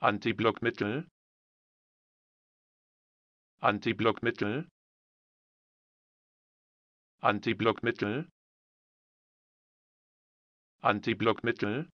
Antiblockmittel Antiblockmittel Antiblockmittel Antiblockmittel